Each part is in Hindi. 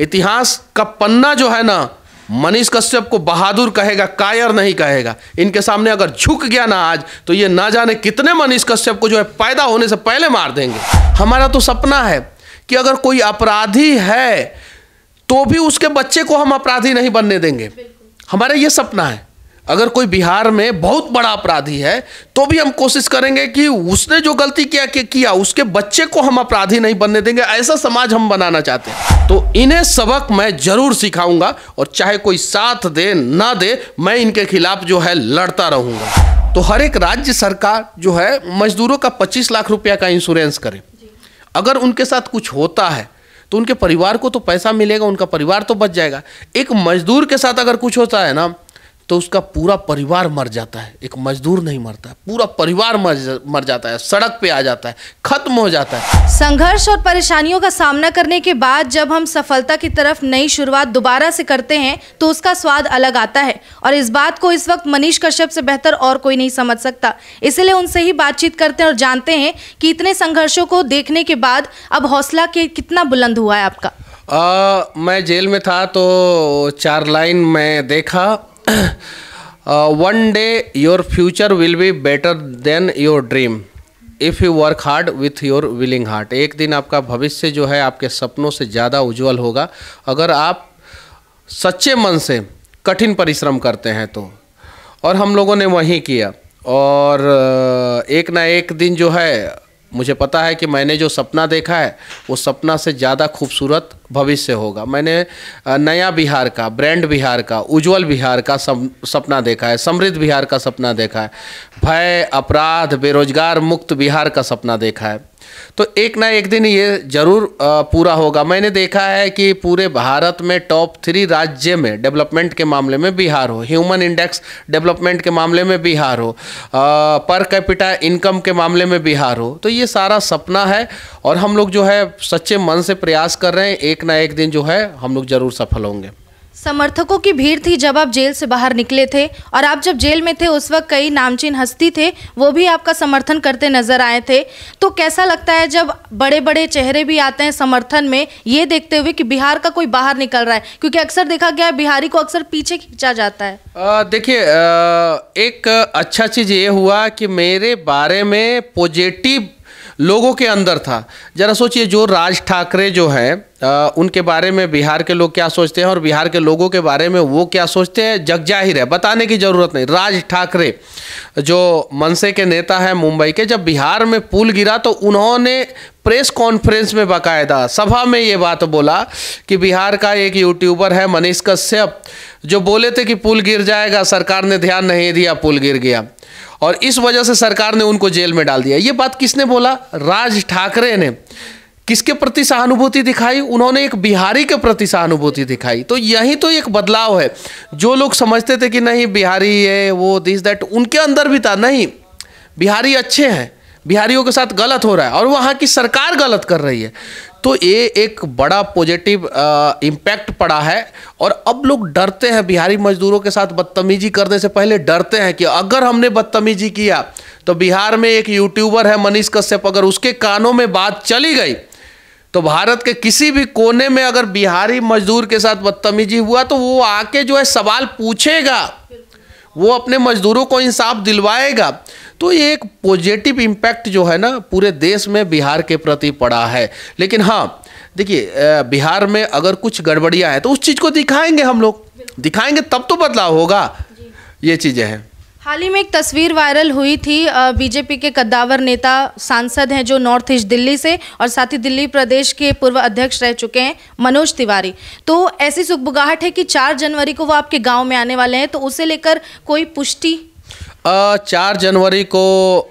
इतिहास का पन्ना जो है ना मनीष कश्यप को बहादुर कहेगा कायर नहीं कहेगा इनके सामने अगर झुक गया ना आज तो ये ना जाने कितने मनीष कश्यप को जो है पैदा होने से पहले मार देंगे हमारा तो सपना है कि अगर कोई अपराधी है तो भी उसके बच्चे को हम अपराधी नहीं बनने देंगे हमारा ये सपना है अगर कोई बिहार में बहुत बड़ा अपराधी है तो भी हम कोशिश करेंगे कि उसने जो गलती किया कि किया उसके बच्चे को हम अपराधी नहीं बनने देंगे ऐसा समाज हम बनाना चाहते हैं तो इन्हें सबक मैं जरूर सिखाऊंगा और चाहे कोई साथ दे ना दे मैं इनके खिलाफ जो है लड़ता रहूंगा तो हर एक राज्य सरकार जो है मजदूरों का पच्चीस लाख रुपया का इंश्योरेंस करे अगर उनके साथ कुछ होता है तो उनके परिवार को तो पैसा मिलेगा उनका परिवार तो बच जाएगा एक मजदूर के साथ अगर कुछ होता है ना तो उसका पूरा परिवार मर जाता है एक मजदूर नहीं मरता पूरा परिवार मर मर जाता है सड़क पे आ जाता है खत्म हो जाता है संघर्ष और परेशानियों का सामना करने के बाद जब हम सफलता की तरफ नई शुरुआत दोबारा से करते हैं तो उसका स्वाद अलग आता है और इस बात को इस वक्त मनीष कश्यप से बेहतर और कोई नहीं समझ सकता इसलिए उनसे ही बातचीत करते हैं और जानते हैं कि इतने संघर्षों को देखने के बाद अब हौसला के कितना बुलंद हुआ है आपका आ, मैं जेल में था तो चार लाइन में देखा one day your future will be better than your dream if you work hard with your willing heart एक दिन आपका भविष्य जो है आपके सपनों से ज़्यादा उज्जवल होगा अगर आप सच्चे मन से कठिन परिश्रम करते हैं तो और हम लोगों ने वहीं किया और uh, एक ना एक दिन जो है मुझे पता है कि मैंने जो सपना देखा है वो सपना से ज़्यादा खूबसूरत भविष्य होगा मैंने नया बिहार का ब्रांड बिहार का उज्जवल बिहार का सपना देखा है समृद्ध बिहार का सपना देखा है भय अपराध बेरोजगार मुक्त बिहार का सपना देखा है तो एक ना एक दिन ये ज़रूर पूरा होगा मैंने देखा है कि पूरे भारत में टॉप थ्री राज्य में डेवलपमेंट के मामले में बिहार हो ह्यूमन इंडेक्स डेवलपमेंट के मामले में बिहार हो पर कैपिटा इनकम के मामले में बिहार हो तो ये सारा सपना है और हम लोग जो है सच्चे मन से प्रयास कर रहे हैं एक ना एक दिन जो है हम लोग ज़रूर सफल होंगे समर्थकों की भीड़ थी जब आप जेल से बाहर निकले थे और आप जब जेल में थे उस वक्त कई नामचीन हस्ती थे वो भी आपका समर्थन करते नजर आए थे तो कैसा लगता है जब बड़े बड़े चेहरे भी आते हैं समर्थन में ये देखते हुए कि बिहार का कोई बाहर निकल रहा है क्योंकि अक्सर देखा गया है बिहारी को अक्सर पीछे खींचा जाता है देखिए एक अच्छा चीज़ ये हुआ कि मेरे बारे में पॉजिटिव लोगों के अंदर था ज़रा सोचिए जो राज ठाकरे जो हैं उनके बारे में बिहार के लोग क्या सोचते हैं और बिहार के लोगों के बारे में वो क्या सोचते हैं जग जाहिर है बताने की ज़रूरत नहीं राज ठाकरे जो मनसे के नेता हैं मुंबई के जब बिहार में पुल गिरा तो उन्होंने प्रेस कॉन्फ्रेंस में बाकायदा सभा में ये बात बोला कि बिहार का एक यूट्यूबर है मनीष कश्यप जो बोले थे कि पुल गिर जाएगा सरकार ने ध्यान नहीं दिया पुल गिर गया और इस वजह से सरकार ने उनको जेल में डाल दिया ये बात किसने बोला राज ठाकरे ने किसके प्रति सहानुभूति दिखाई उन्होंने एक बिहारी के प्रति सहानुभूति दिखाई तो यही तो एक बदलाव है जो लोग समझते थे कि नहीं बिहारी है वो दिस दैट उनके अंदर भी था नहीं बिहारी अच्छे हैं बिहारियों के साथ गलत हो रहा है और वहाँ की सरकार गलत कर रही है तो ये एक बड़ा पॉजिटिव इम्पैक्ट पड़ा है और अब लोग डरते हैं बिहारी मजदूरों के साथ बदतमीजी करने से पहले डरते हैं कि अगर हमने बदतमीजी किया तो बिहार में एक यूट्यूबर है मनीष कश्यप अगर उसके कानों में बात चली गई तो भारत के किसी भी कोने में अगर बिहारी मजदूर के साथ बदतमीजी हुआ तो वो आके जो है सवाल पूछेगा वो अपने मजदूरों को इंसाफ दिलवाएगा तो ये एक पॉजिटिव इम्पैक्ट जो है ना पूरे देश में बिहार के प्रति पड़ा है लेकिन हाँ देखिए बिहार में अगर कुछ गड़बड़ियाँ हैं तो उस चीज़ को दिखाएंगे हम लोग दिखाएंगे तब तो बदलाव होगा ये चीज़ें हैं हाल ही में एक तस्वीर वायरल हुई थी बीजेपी के कद्दावर नेता सांसद हैं जो नॉर्थ ईस्ट दिल्ली से और साथ ही दिल्ली प्रदेश के पूर्व अध्यक्ष रह चुके हैं मनोज तिवारी तो ऐसी सुखबुगाहट है कि 4 जनवरी को वो आपके गांव में आने वाले हैं तो उसे लेकर कोई पुष्टि चार जनवरी को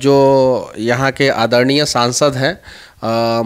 जो यहाँ के आदरणीय सांसद हैं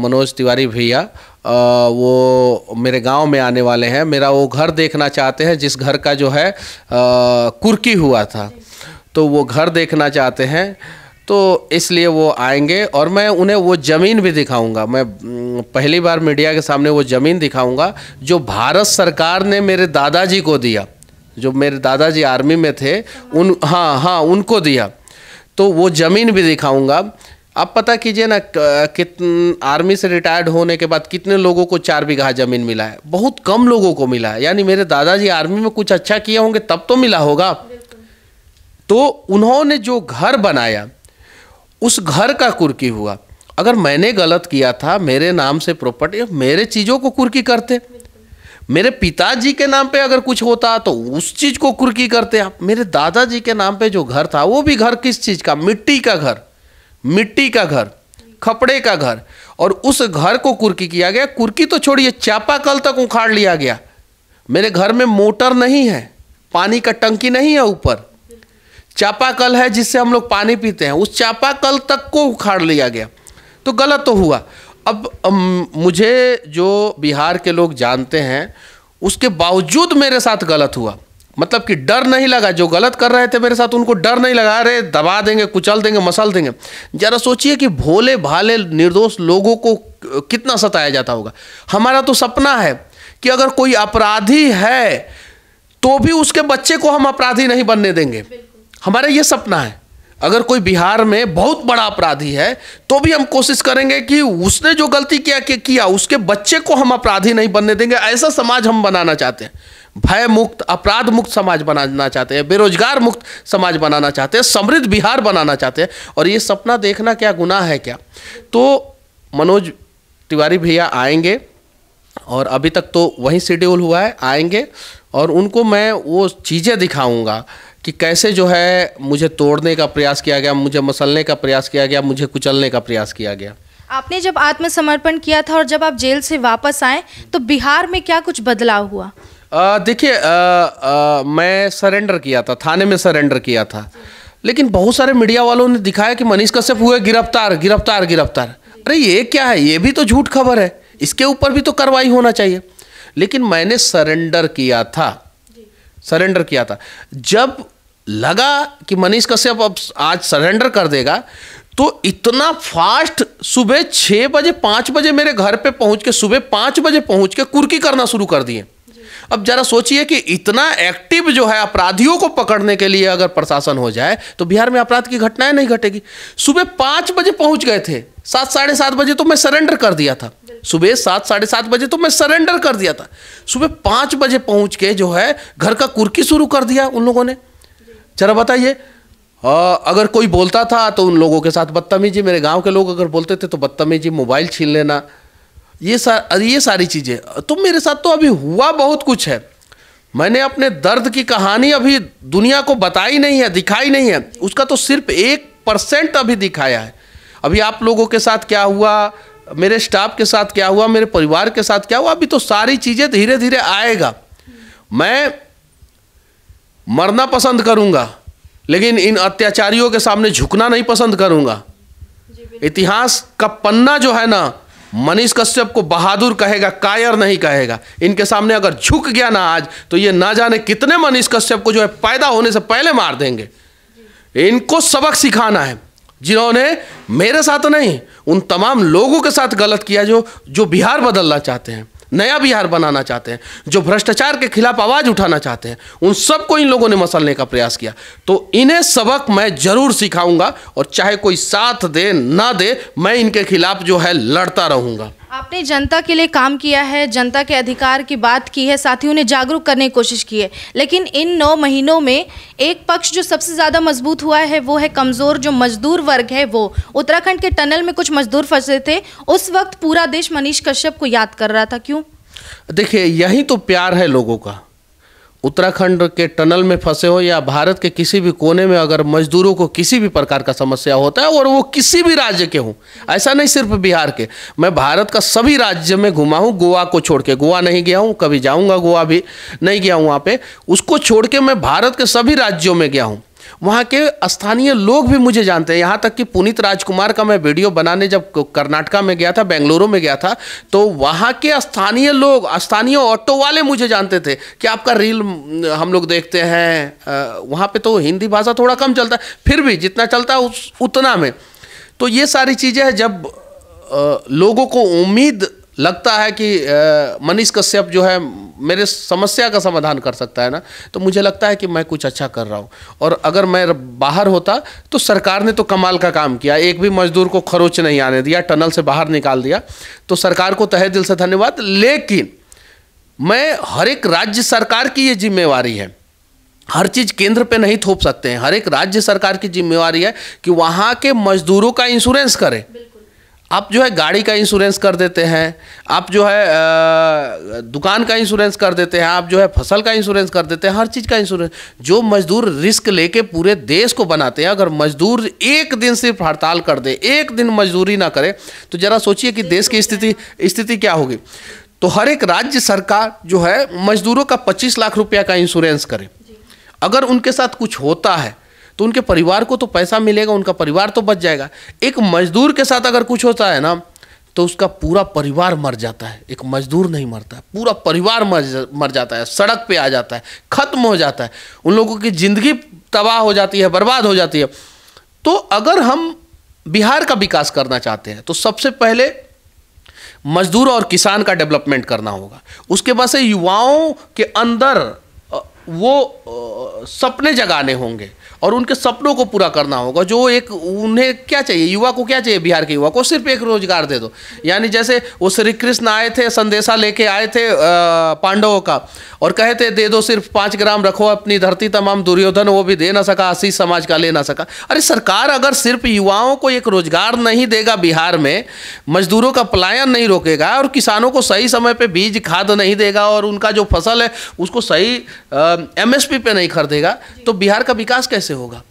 मनोज तिवारी भैया वो मेरे गांव में आने वाले हैं मेरा वो घर देखना चाहते हैं जिस घर का जो है कुर्की हुआ था तो वो घर देखना चाहते हैं तो इसलिए वो आएंगे और मैं उन्हें वो ज़मीन भी दिखाऊंगा मैं पहली बार मीडिया के सामने वो ज़मीन दिखाऊंगा जो भारत सरकार ने मेरे दादाजी को दिया जो मेरे दादाजी आर्मी में थे उन हाँ हाँ उनको दिया तो वो ज़मीन भी दिखाऊंगा आप पता कीजिए ना कितन आर्मी से रिटायर्ड होने के बाद कितने लोगों को चार बीघा ज़मीन मिला है बहुत कम लोगों को मिला है यानी मेरे दादाजी आर्मी में कुछ अच्छा किए होंगे तब तो मिला होगा तो उन्होंने जो घर बनाया उस घर का कुर्की हुआ अगर मैंने गलत किया था मेरे नाम से प्रॉपर्टी मेरे चीज़ों को कुर्की करते मेरे पिताजी के नाम पे अगर कुछ होता तो उस चीज़ को कुर्की करते आप मेरे दादाजी के नाम पे जो घर था वो भी घर किस चीज़ का मिट्टी का घर मिट्टी का घर खपड़े का घर और उस घर को कुर्की किया गया कुर्की तो छोड़िए चापा कल तक उखाड़ लिया गया मेरे घर में मोटर नहीं है पानी का टंकी नहीं है ऊपर चापाकल है जिससे हम लोग पानी पीते हैं उस चापा कल तक को उखाड़ लिया गया तो गलत तो हुआ अब अम, मुझे जो बिहार के लोग जानते हैं उसके बावजूद मेरे साथ गलत हुआ मतलब कि डर नहीं लगा जो गलत कर रहे थे मेरे साथ उनको डर नहीं लगा रहे दबा देंगे कुचल देंगे मसल देंगे ज़रा सोचिए कि भोले भाले निर्दोष लोगों को कितना सताया जाता होगा हमारा तो सपना है कि अगर कोई अपराधी है तो भी उसके बच्चे को हम अपराधी नहीं बनने देंगे हमारा ये सपना है अगर कोई बिहार में बहुत बड़ा अपराधी है तो भी हम कोशिश करेंगे कि उसने जो गलती किया कि किया उसके बच्चे को हम अपराधी नहीं बनने देंगे ऐसा समाज हम बनाना चाहते हैं भय मुक्त अपराध मुक्त समाज बनाना चाहते हैं बेरोजगार मुक्त समाज बनाना चाहते हैं समृद्ध बिहार बनाना चाहते हैं और ये सपना देखना क्या गुनाह है क्या तो मनोज तिवारी भैया आएंगे और अभी तक तो वही शेड्यूल हुआ है आएंगे और उनको मैं वो चीज़ें दिखाऊंगा कि कैसे जो है मुझे तोड़ने का प्रयास किया गया मुझे मसलने का प्रयास किया गया मुझे कुचलने का प्रयास किया गया आपने जब आत्मसमर्पण किया था और जब आप जेल से वापस आए तो बिहार में क्या कुछ बदलाव हुआ देखिए मैं सरेंडर किया था थाने में सरेंडर किया था लेकिन बहुत सारे मीडिया वालों ने दिखाया कि मनीष कश्यप हुए गिरफ्तार गिरफ्तार गिरफ्तार अरे ये क्या है ये भी तो झूठ खबर है इसके ऊपर भी तो कार्रवाई होना चाहिए लेकिन मैंने सरेंडर किया था सरेंडर किया था जब लगा कि मनीष कश्यप अब आज सरेंडर कर देगा तो इतना फास्ट सुबह छः बजे पाँच बजे मेरे घर पे पहुंच के सुबह पाँच बजे पहुंच के कुर्की करना शुरू कर दिए अब जरा सोचिए कि इतना एक्टिव जो है अपराधियों को पकड़ने के लिए अगर प्रशासन हो जाए तो बिहार में अपराध की घटनाएं नहीं घटेगी सुबह पाँच बजे पहुंच गए थे सात साढ़े सात बजे तो मैं सरेंडर कर दिया था सुबह सात साढ़े सात बजे तो मैं सरेंडर कर दिया था सुबह पाँच बजे पहुंच के जो है घर का कुर्की शुरू कर दिया उन लोगों ने जरा बताइए अगर कोई बोलता था तो उन लोगों के साथ बदतमीजी मेरे गांव के लोग अगर बोलते थे तो बदतमीजी मोबाइल छीन लेना ये सार ये सारी चीज़ें तो मेरे साथ तो अभी हुआ बहुत कुछ है मैंने अपने दर्द की कहानी अभी दुनिया को बताई नहीं है दिखाई नहीं है उसका तो सिर्फ एक परसेंट अभी दिखाया है अभी आप लोगों के साथ क्या हुआ मेरे स्टाफ के साथ क्या हुआ मेरे परिवार के साथ क्या हुआ अभी तो सारी चीज़ें धीरे धीरे आएगा मैं मरना पसंद करूंगा लेकिन इन अत्याचारियों के सामने झुकना नहीं पसंद करूंगा इतिहास का पन्ना जो है ना मनीष कश्यप को बहादुर कहेगा कायर नहीं कहेगा इनके सामने अगर झुक गया ना आज तो ये ना जाने कितने मनीष कश्यप को जो है पैदा होने से पहले मार देंगे इनको सबक सिखाना है जिन्होंने मेरे साथ नहीं उन तमाम लोगों के साथ गलत किया जो जो बिहार बदलना चाहते हैं नया बिहार बनाना चाहते हैं जो भ्रष्टाचार के खिलाफ आवाज़ उठाना चाहते हैं उन सबको इन लोगों ने मसलने का प्रयास किया तो इन्हें सबक मैं ज़रूर सिखाऊंगा और चाहे कोई साथ दे ना दे मैं इनके खिलाफ जो है लड़ता रहूँगा आपने जनता के लिए काम किया है जनता के अधिकार की बात की है साथ ही उन्हें जागरूक करने की कोशिश की है लेकिन इन नौ महीनों में एक पक्ष जो सबसे ज़्यादा मजबूत हुआ है वो है कमज़ोर जो मजदूर वर्ग है वो उत्तराखंड के टनल में कुछ मजदूर फंसे थे उस वक्त पूरा देश मनीष कश्यप को याद कर रहा था क्यों देखिए यही तो प्यार है लोगों का उत्तराखंड के टनल में फंसे हो या भारत के किसी भी कोने में अगर मजदूरों को किसी भी प्रकार का समस्या होता है और वो किसी भी राज्य के हों ऐसा नहीं सिर्फ बिहार के मैं भारत का सभी राज्य में घुमा हूँ गोवा को छोड़ के गोवा नहीं गया हूँ कभी जाऊँगा गोवा भी नहीं गया हूँ वहाँ पर उसको छोड़ के मैं भारत के सभी राज्यों में गया हूँ वहाँ के स्थानीय लोग भी मुझे जानते हैं यहाँ तक कि पुनीत राजकुमार का मैं वीडियो बनाने जब कर्नाटका में गया था बेंगलुरु में गया था तो वहाँ के स्थानीय लोग स्थानीय ऑटो वाले मुझे जानते थे कि आपका रील हम लोग देखते हैं वहाँ पे तो हिंदी भाषा थोड़ा कम चलता है फिर भी जितना चलता है उस उतना में तो ये सारी चीज़ें हैं जब लोगों को उम्मीद लगता है कि मनीष कश्यप जो है मेरे समस्या का समाधान कर सकता है ना तो मुझे लगता है कि मैं कुछ अच्छा कर रहा हूँ और अगर मैं बाहर होता तो सरकार ने तो कमाल का काम किया एक भी मजदूर को खरोच नहीं आने दिया टनल से बाहर निकाल दिया तो सरकार को तहे दिल से धन्यवाद लेकिन मैं हर एक राज्य सरकार की ये जिम्मेवारी है हर चीज़ केंद्र पे नहीं थोप सकते हैं हर एक राज्य सरकार की जिम्मेवारी है कि वहाँ के मजदूरों का इंश्योरेंस करें आप जो है गाड़ी का इंश्योरेंस कर देते हैं आप जो है दुकान का इंश्योरेंस कर देते हैं आप जो है फसल का इंश्योरेंस कर देते हैं हर चीज़ का इंश्योरेंस जो मजदूर रिस्क लेके पूरे देश को बनाते हैं अगर मजदूर एक दिन सिर्फ हड़ताल कर दे एक दिन मजदूरी ना करे तो ज़रा सोचिए कि देश की स्थिति स्थिति क्या होगी तो हर एक राज्य सरकार जो है मजदूरों का पच्चीस लाख रुपया का इंश्योरेंस करे अगर उनके साथ कुछ होता है तो उनके परिवार को तो पैसा मिलेगा उनका परिवार तो बच जाएगा एक मजदूर के साथ अगर कुछ होता है ना तो उसका पूरा परिवार मर जाता है एक मजदूर नहीं मरता है पूरा परिवार मर मर जाता है सड़क पे आ जाता है ख़त्म हो जाता है उन लोगों की ज़िंदगी तबाह हो जाती है बर्बाद हो जाती है तो अगर हम बिहार का विकास करना चाहते हैं तो सबसे पहले मजदूर और किसान का डेवलपमेंट करना होगा उसके बाद से युवाओं के अंदर वो सपने जगाने होंगे और उनके सपनों को पूरा करना होगा जो एक उन्हें क्या चाहिए युवा को क्या चाहिए बिहार के युवा को सिर्फ एक रोजगार दे दो यानी जैसे वो श्री कृष्ण आए थे संदेशा लेके आए थे पांडवों का और कहे थे दे दो सिर्फ पाँच ग्राम रखो अपनी धरती तमाम दुर्योधन वो भी दे ना सका असी समाज का ले ना सका अरे सरकार अगर सिर्फ युवाओं को एक रोजगार नहीं देगा बिहार में मजदूरों का पलायन नहीं रोकेगा और किसानों को सही समय पर बीज खाद नहीं देगा और उनका जो फसल है उसको सही एमएसपी पे नहीं खरीदेगा तो बिहार का विकास कैसे 要が